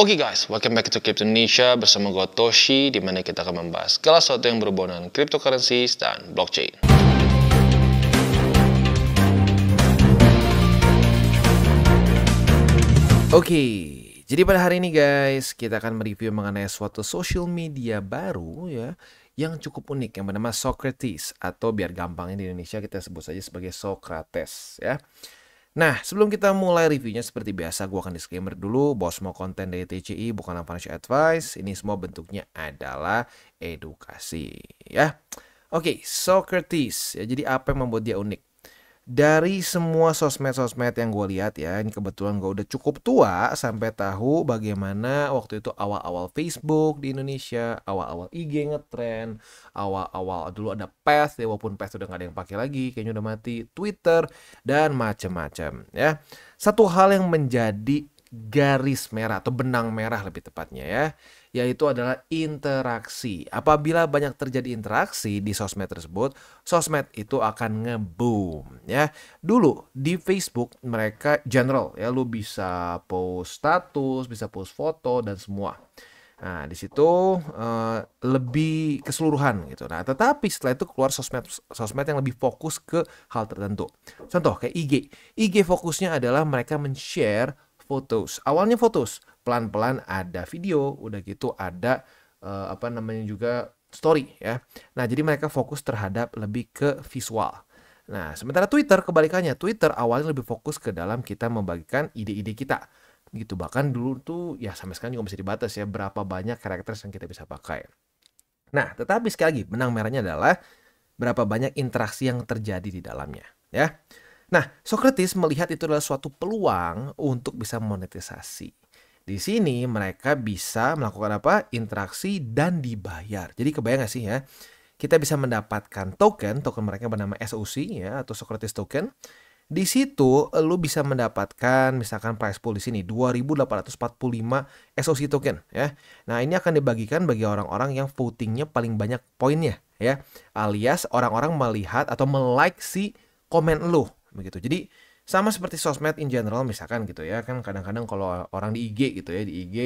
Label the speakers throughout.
Speaker 1: Oke okay guys, welcome back to Crypto Indonesia bersama gue Toshi di mana kita akan membahas kelas satu yang berhubungan dengan cryptocurrency dan blockchain. Oke, okay, jadi pada hari ini guys, kita akan mereview mengenai suatu social media baru ya yang cukup unik yang bernama Socrates atau biar gampangnya di Indonesia kita sebut saja sebagai Socrates ya. Nah, sebelum kita mulai reviewnya seperti biasa, gue akan disclaimer dulu bahwa semua konten dari TCI bukan financial advice. Ini semua bentuknya adalah edukasi, ya. Oke, okay, Socrates. Ya, jadi apa yang membuat dia unik? dari semua sosmed-sosmed yang gue lihat ya ini kebetulan gue udah cukup tua sampai tahu bagaimana waktu itu awal-awal Facebook di Indonesia awal-awal IG ngetrend awal-awal dulu ada Path ya walaupun Path udah gak ada yang pakai lagi kayaknya udah mati Twitter dan macem-macem ya satu hal yang menjadi garis merah atau benang merah lebih tepatnya ya yaitu adalah interaksi. Apabila banyak terjadi interaksi di sosmed tersebut, sosmed itu akan ngeboom ya. Dulu di Facebook mereka general ya lu bisa post status, bisa post foto dan semua. Nah, di situ uh, lebih keseluruhan gitu. Nah, tetapi setelah itu keluar sosmed sosmed yang lebih fokus ke hal tertentu. Contoh kayak IG. IG fokusnya adalah mereka men-share photos. Awalnya photos, pelan-pelan ada video, udah gitu ada uh, apa namanya juga story ya. Nah, jadi mereka fokus terhadap lebih ke visual. Nah, sementara Twitter kebalikannya, Twitter awalnya lebih fokus ke dalam kita membagikan ide-ide kita gitu. Bahkan dulu tuh ya sampai sekarang juga masih dibatas ya berapa banyak karakter yang kita bisa pakai. Nah, tetapi sekali lagi benang merahnya adalah berapa banyak interaksi yang terjadi di dalamnya ya. Nah, Socrates melihat itu adalah suatu peluang untuk bisa monetisasi. Di sini mereka bisa melakukan apa? Interaksi dan dibayar. Jadi kebayang gak sih ya? Kita bisa mendapatkan token, token mereka bernama SOC ya atau Socrates token. Di situ lu bisa mendapatkan misalkan price pool di sini 2845 SOC token ya. Nah, ini akan dibagikan bagi orang-orang yang votingnya paling banyak poinnya ya. Alias orang-orang melihat atau melike si komen lu begitu. Jadi sama seperti sosmed in general misalkan gitu ya kan kadang-kadang kalau orang di IG gitu ya di IG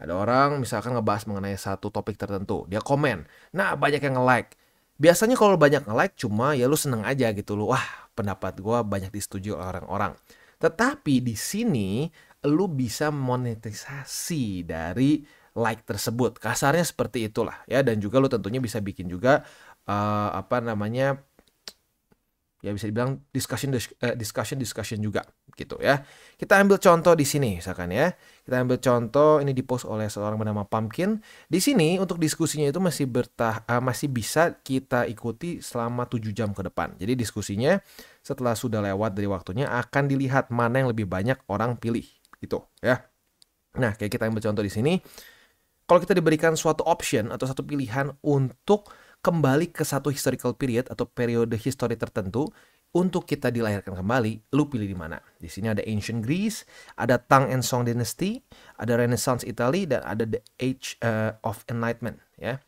Speaker 1: ada orang misalkan ngebahas mengenai satu topik tertentu dia komen nah banyak yang nge-like biasanya kalau banyak nge-like cuma ya lu seneng aja gitu lu wah pendapat gua banyak disetujui oleh orang-orang tetapi di sini lu bisa monetisasi dari like tersebut kasarnya seperti itulah ya dan juga lu tentunya bisa bikin juga uh, apa namanya ya bisa dibilang discussion eh, discussion discussion juga gitu ya. Kita ambil contoh di sini misalkan ya. Kita ambil contoh ini dipost oleh seorang bernama Pumpkin. Di sini untuk diskusinya itu masih bertah eh, masih bisa kita ikuti selama 7 jam ke depan. Jadi diskusinya setelah sudah lewat dari waktunya akan dilihat mana yang lebih banyak orang pilih gitu ya. Nah, kayak kita ambil contoh di sini kalau kita diberikan suatu option atau satu pilihan untuk kembali ke satu historical period atau periode histori tertentu untuk kita dilahirkan kembali, lu pilih di mana? Di sini ada Ancient Greece, ada Tang and Song Dynasty, ada Renaissance Italy, dan ada The Age eh, of Enlightenment. Ya,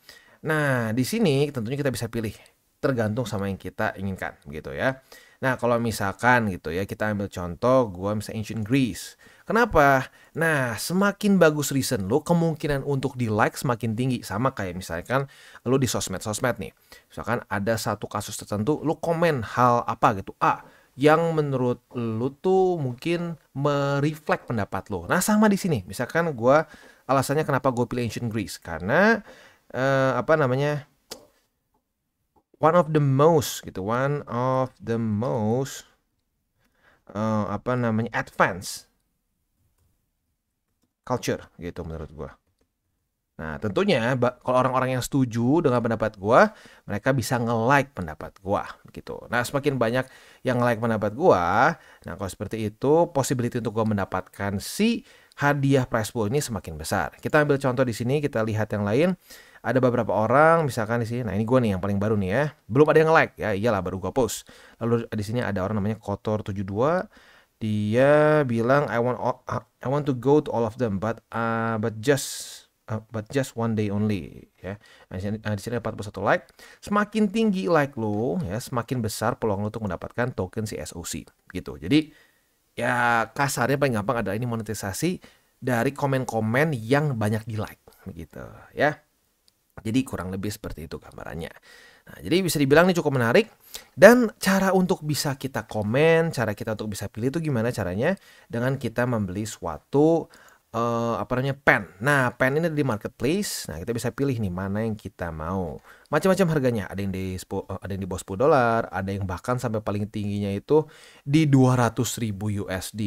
Speaker 1: nah di sini tentunya kita bisa pilih tergantung sama yang kita inginkan, begitu ya. Nah, kalau misalkan gitu ya, kita ambil contoh gue misalnya Ancient Greece. Kenapa? Nah, semakin bagus reason lo, kemungkinan untuk di like semakin tinggi. Sama kayak misalkan lo di sosmed-sosmed nih. Misalkan ada satu kasus tertentu, lo komen hal apa gitu. A, yang menurut lo tuh mungkin mereflect pendapat lo. Nah sama di sini, misalkan gue alasannya kenapa gue pilih ancient Greece karena eh, apa namanya one of the most gitu one of the most uh, apa namanya advance culture gitu menurut gua nah tentunya kalau orang-orang yang setuju dengan pendapat gua mereka bisa nge-like pendapat gua gitu nah semakin banyak yang nge-like pendapat gua nah kalau seperti itu possibility untuk gua mendapatkan si hadiah prize pool ini semakin besar. Kita ambil contoh di sini, kita lihat yang lain. Ada beberapa orang, misalkan di sini, nah ini gue nih yang paling baru nih ya. Belum ada yang like, ya iyalah baru gue post. Lalu di sini ada orang namanya Kotor72. Dia bilang I want all, uh, I want to go to all of them, but uh, but just uh, but just one day only ya. Nah, di sini, nah, di 41 like. Semakin tinggi like lo, ya semakin besar peluang lo untuk mendapatkan token si SOC gitu. Jadi ya kasarnya paling gampang adalah ini monetisasi dari komen-komen yang banyak di like gitu ya. Jadi kurang lebih seperti itu gambarannya. Nah, jadi bisa dibilang ini cukup menarik dan cara untuk bisa kita komen, cara kita untuk bisa pilih itu gimana caranya dengan kita membeli suatu uh, apa namanya pen. Nah, pen ini ada di marketplace. Nah, kita bisa pilih nih mana yang kita mau. Macam-macam harganya. Ada yang di eh, ada yang di bawah 10 dolar, ada yang bahkan sampai paling tingginya itu di ribu USD.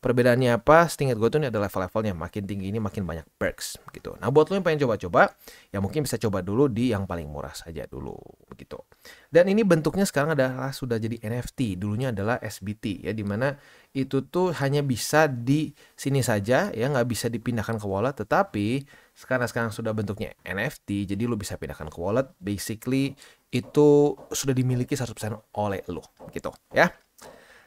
Speaker 1: Perbedaannya apa? Setingkat gue tuh ini ada level-levelnya. Makin tinggi ini makin banyak perks gitu. Nah buat lo yang pengen coba-coba, ya mungkin bisa coba dulu di yang paling murah saja dulu begitu. Dan ini bentuknya sekarang adalah sudah jadi NFT. Dulunya adalah SBT ya, dimana itu tuh hanya bisa di sini saja ya, nggak bisa dipindahkan ke wallet. Tetapi sekarang sekarang sudah bentuknya NFT, jadi lo bisa pindahkan ke wallet. Basically itu sudah dimiliki 100% oleh lo gitu ya.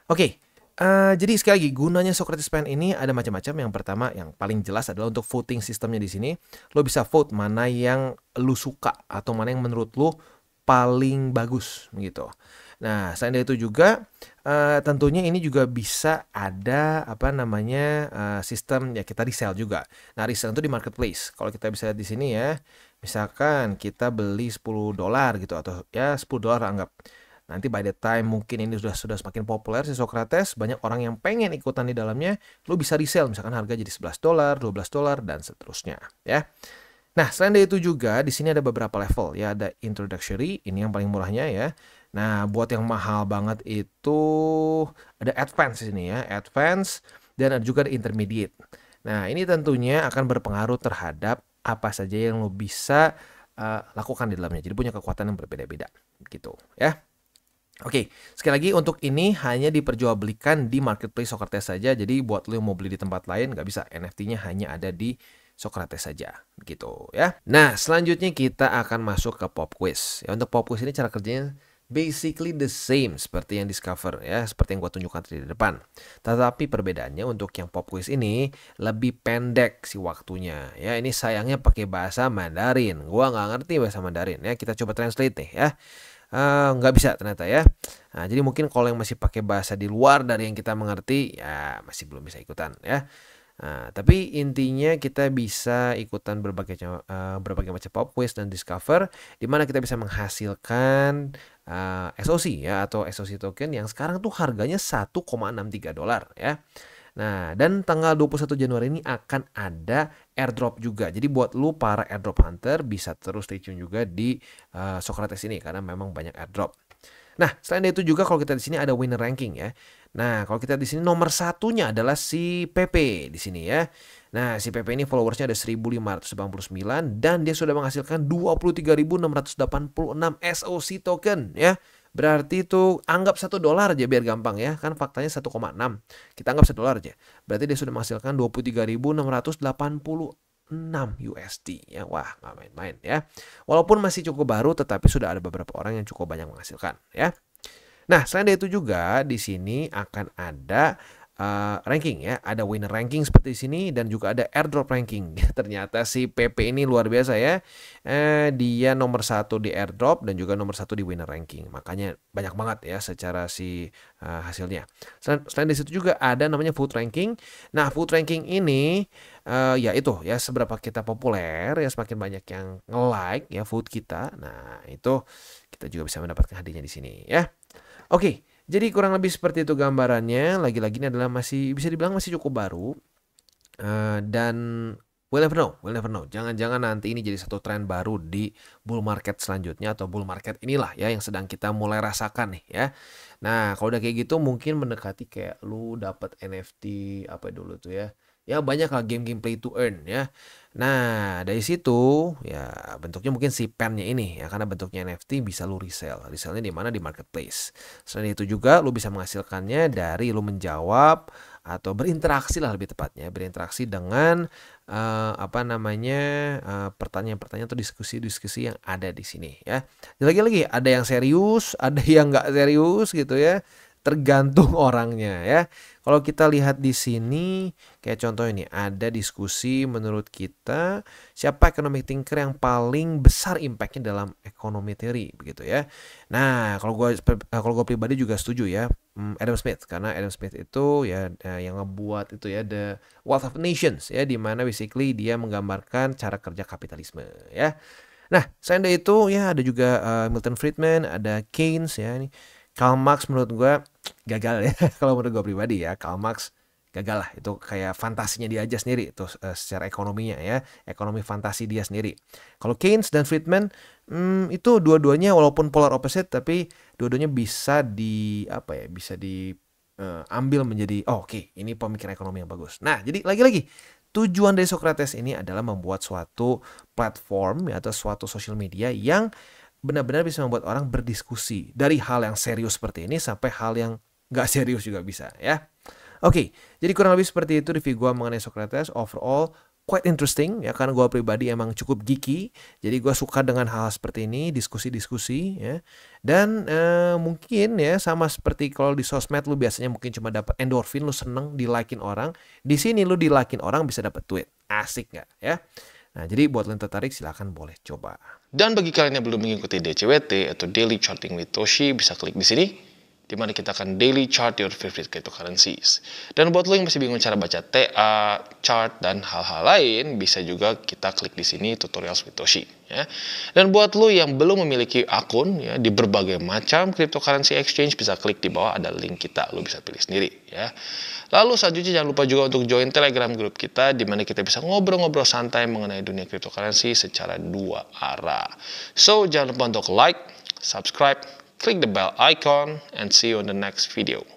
Speaker 1: Oke, okay, Uh, jadi sekali lagi gunanya Socrates Pen ini ada macam-macam. Yang pertama yang paling jelas adalah untuk voting sistemnya di sini. Lo bisa vote mana yang lo suka atau mana yang menurut lo paling bagus gitu. Nah, selain itu juga uh, tentunya ini juga bisa ada apa namanya uh, sistem ya kita resell juga. Nah, resell itu di marketplace. Kalau kita bisa lihat di sini ya, misalkan kita beli 10 dolar gitu atau ya 10 dolar anggap. Nanti by the time mungkin ini sudah sudah semakin populer si Socrates, banyak orang yang pengen ikutan di dalamnya, lo bisa resell misalkan harga jadi 11 dolar, 12 dolar dan seterusnya, ya. Nah, selain dari itu juga di sini ada beberapa level ya, ada introductory, ini yang paling murahnya ya. Nah, buat yang mahal banget itu ada advance di ya, advance dan ada juga ada intermediate. Nah, ini tentunya akan berpengaruh terhadap apa saja yang lo bisa uh, lakukan di dalamnya. Jadi punya kekuatan yang berbeda-beda gitu ya. Oke, okay, sekali lagi untuk ini hanya diperjualbelikan di marketplace Socrates saja. Jadi buat lo yang mau beli di tempat lain nggak bisa. NFT-nya hanya ada di Socrates saja gitu ya. Nah, selanjutnya kita akan masuk ke pop quiz. Ya, untuk pop quiz ini cara kerjanya basically the same seperti yang Discover ya, seperti yang gua tunjukkan tadi di depan. Tetapi perbedaannya untuk yang pop quiz ini lebih pendek si waktunya. Ya, ini sayangnya pakai bahasa Mandarin. Gua nggak ngerti bahasa Mandarin ya. Kita coba translate nih ya. Eh, nggak uh, bisa ternyata ya. Nah, jadi mungkin kalau yang masih pakai bahasa di luar dari yang kita mengerti ya masih belum bisa ikutan ya. Nah, tapi intinya kita bisa ikutan berbagai uh, berbagai macam pop quiz dan discover di mana kita bisa menghasilkan uh, eh, SOC ya atau SOC token yang sekarang tuh harganya 1,63 dolar ya. Nah, dan tanggal 21 Januari ini akan ada airdrop juga. Jadi buat lu para airdrop hunter bisa terus stay tune juga di uh, Socrates ini karena memang banyak airdrop. Nah, selain itu juga kalau kita di sini ada winner ranking ya. Nah, kalau kita di sini nomor satunya adalah si PP di sini ya. Nah, si PP ini followersnya ada 1599 dan dia sudah menghasilkan 23.686 SOC token ya. Berarti itu anggap satu dolar aja biar gampang ya. Kan faktanya 1,6. Kita anggap satu dolar aja. Berarti dia sudah menghasilkan 23.686 USD ya. Wah, nggak main-main ya. Walaupun masih cukup baru tetapi sudah ada beberapa orang yang cukup banyak menghasilkan ya. Nah, selain itu juga di sini akan ada uh, ranking ya. Ada winner ranking seperti di sini dan juga ada airdrop ranking. Ternyata si PP ini luar biasa ya. Eh, dia nomor satu di airdrop dan juga nomor satu di winner ranking. Makanya banyak banget ya secara si uh, hasilnya. Selain, selain di situ juga ada namanya food ranking. Nah food ranking ini uh, ya itu ya seberapa kita populer ya semakin banyak yang nge-like ya food kita. Nah itu kita juga bisa mendapatkan hadiahnya di sini ya. Oke. Okay. Jadi kurang lebih seperti itu gambarannya. Lagi-lagi ini adalah masih bisa dibilang masih cukup baru. Uh, dan we'll never know, we'll never know. Jangan-jangan nanti ini jadi satu tren baru di bull market selanjutnya atau bull market inilah ya yang sedang kita mulai rasakan nih ya. Nah, kalau udah kayak gitu mungkin mendekati kayak lu dapat NFT apa dulu tuh ya ya banyak lah game-game play to earn ya. Nah, dari situ ya bentuknya mungkin si pennya ini ya karena bentuknya NFT bisa lu resell. Resellnya di mana di marketplace. Selain itu juga lu bisa menghasilkannya dari lu menjawab atau berinteraksi lah lebih tepatnya, berinteraksi dengan uh, apa namanya pertanyaan eh, pertanyaan-pertanyaan atau diskusi-diskusi yang ada di sini ya. Lagi-lagi ada yang serius, ada yang nggak serius gitu ya tergantung orangnya ya. Kalau kita lihat di sini, kayak contoh ini ada diskusi menurut kita siapa economic thinker yang paling besar impactnya dalam ekonomi teori begitu ya. Nah kalau gue eh, kalau gue pribadi juga setuju ya hmm, Adam Smith karena Adam Smith itu ya eh, yang ngebuat itu ya the Wealth of Nations ya di mana basically dia menggambarkan cara kerja kapitalisme ya. Nah, selain itu ya ada juga uh, Milton Friedman, ada Keynes ya ini. Karl Marx menurut gue gagal ya kalau menurut gue pribadi ya Karl Marx gagal lah itu kayak fantasinya dia aja sendiri itu eh, secara ekonominya ya ekonomi fantasi dia sendiri kalau Keynes dan Friedman hmm, itu dua-duanya walaupun polar opposite tapi dua-duanya bisa di apa ya bisa di uh, ambil menjadi oh, oke okay, ini pemikiran ekonomi yang bagus nah jadi lagi-lagi tujuan dari Socrates ini adalah membuat suatu platform ya, atau suatu sosial media yang benar-benar bisa membuat orang berdiskusi dari hal yang serius seperti ini sampai hal yang nggak serius juga bisa ya. Oke, okay, jadi kurang lebih seperti itu review gue mengenai Socrates. Overall, quite interesting ya karena gue pribadi emang cukup geeky jadi gue suka dengan hal, -hal seperti ini diskusi-diskusi ya dan eh, mungkin ya sama seperti kalau di sosmed lu biasanya mungkin cuma dapat endorfin lu seneng di likein orang di sini lu di likein orang bisa dapat tweet asik nggak ya Nah, jadi buat lo yang tertarik silahkan boleh coba. Dan bagi kalian yang belum mengikuti DCWT atau Daily Charting with Toshi bisa klik di sini dimana kita akan daily chart your favorite cryptocurrencies. Dan buat lo yang masih bingung cara baca TA, chart, dan hal-hal lain, bisa juga kita klik di sini tutorial Satoshi. Ya. Dan buat lo yang belum memiliki akun ya, di berbagai macam cryptocurrency exchange, bisa klik di bawah ada link kita, lo bisa pilih sendiri. Ya. Lalu selanjutnya jangan lupa juga untuk join Telegram grup kita, di mana kita bisa ngobrol-ngobrol santai mengenai dunia cryptocurrency secara dua arah. So, jangan lupa untuk like, subscribe, click the bell icon and see you in the next video.